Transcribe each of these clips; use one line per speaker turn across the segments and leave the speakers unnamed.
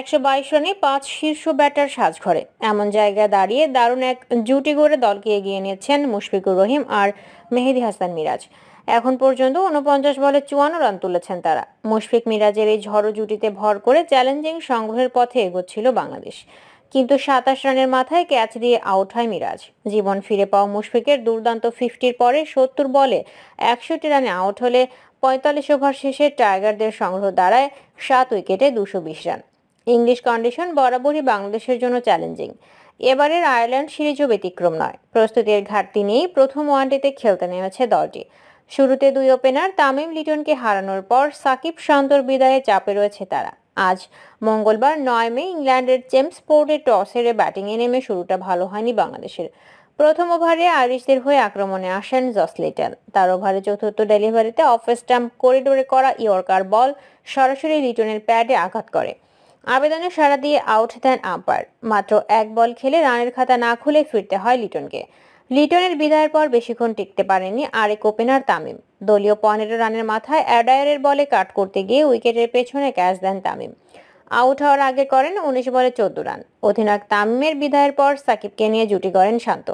একশো বাইশ রানে পাঁচ শীর্ষ ব্যাটার সাজ ঘরে এমন জায়গায় দাঁড়িয়ে দারুণ এক জুটি গড়ে দলকে এগিয়ে নিয়েছেন মুশফিকুর রহিম আর মেহেদি হাসান মিরাজ এখন পর্যন্ত উনপঞ্চাশ বলে চুয়ান্ন রান তুলেছেন তারা মুশফিক মিরাজের এই ঝড়ো জুটিতে ভর করে চ্যালেঞ্জিং সংগ্রহের পথে এগোচ্ছিল বাংলাদেশ কিন্তু সাতাশ রানের মাথায় ক্যাচ দিয়ে আউট হয় মিরাজ জীবন ফিরে পাওয়া মুশফিকের দুর্দান্ত ফিফটির পরে সত্তর বলে একষট্টি রানে আউট হলে পঁয়তাল্লিশ ওভার শেষে টাইগারদের সংগ্রহ দাঁড়ায় সাত উইকেটে দুশো বিশ রান ইংলিশ কন্ডিশন বরাবরই বাংলাদেশের জন্য চ্যালেঞ্জিং এবারের আয়ারল্যান্ড সিরিজও ব্যতিক্রম নয় প্রস্তুতির ঘাটতি নিয়েই প্রথম ওয়ানডেতে খেলতে নেমেছে দলটি শুরুতে দুই ওপেনার তামিম লিটনকে হারানোর পর সাকিব শান্তর বিদায়ে চাপে রয়েছে তারা আজ মঙ্গলবার নয় মে ইংল্যান্ডের জেমস পোর্টে টস হেরে ব্যাটিংয়ে নেমে শুরুটা ভালো হয়নি বাংলাদেশের প্রথম ওভারে আইরিশদের হয়ে আক্রমণে আসেন জস লিটন তার ওভারে চতুর্থ ডেলিভারিতে অফ স্ট্যাম্প করিডোরে করা ইয়র্কার বল সরাসরি লিটনের প্যাডে আঘাত করে আবেদনে সারা দিয়ে আউট দেন আম্পার মাত্র এক বল খেলে রানের খাতা না খুলে ফিরতে হয় লিটনকে লিটনের বিদায়ের পর বেশিক্ষণ টিকতে পারেননি আরেক ওপেনার তামিম দলীয় পনেরো রানের মাথায় অ্যাডায়ারের বলে কাট করতে গিয়ে উইকেটের পেছনে ক্যাচ দেন তামিম আউট হওয়ার আগে করেন উনিশ বলে চোদ্দ রান অধিনায়ক তামিমের বিদায়ের পর সাকিবকে নিয়ে জুটি করেন শান্ত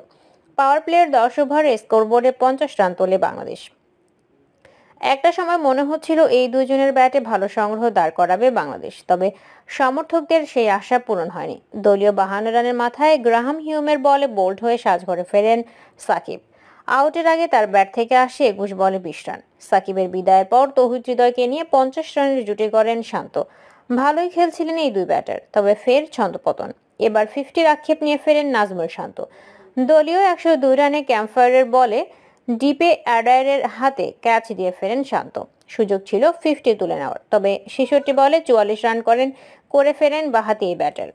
পাওয়ার প্লেয়ার দশ ওভারে স্কোরবোর্ডে পঞ্চাশ রান তোলে বাংলাদেশ একটা সময় মনে হচ্ছিল এই দুজনের ব্যাটে ভালো সংগ্রহ দাঁড় করাবে বাংলাদেশ তবে সমর্থকদের সেই আশা পূরণ হয়নি দলীয় বাহান্ন রানের মাথায় গ্রাহাম হিউমের বলে বোল্ড হয়ে সাজঘরে ফেরেন সাকিব আউটের আগে তার ব্যাট থেকে আসে একুশ বলে বিশ রান সাকিবের বিদায়ের পর তহিদ হৃদয়কে নিয়ে পঞ্চাশ রানের জুটি করেন শান্ত ভালোই খেলছিলেন এই দুই ব্যাটার তবে ফের ছন্দপতন এবার ফিফটির আক্ষেপ নিয়ে ফেরেন নাজমুল শান্ত দলীয় একশো দুই রানে ক্যাম্পফায়ারের বলে ডিপে অ্যাডায়ারের হাতে ক্যাচ দিয়ে ফেরেন শান্ত সুযোগ ছিল ফিফটি তুলে নেওয়ার তবে ছেষট্টি বলে চুয়াল্লিশ রান করেন করে ফেরেন বাহাতি এই ব্যাটার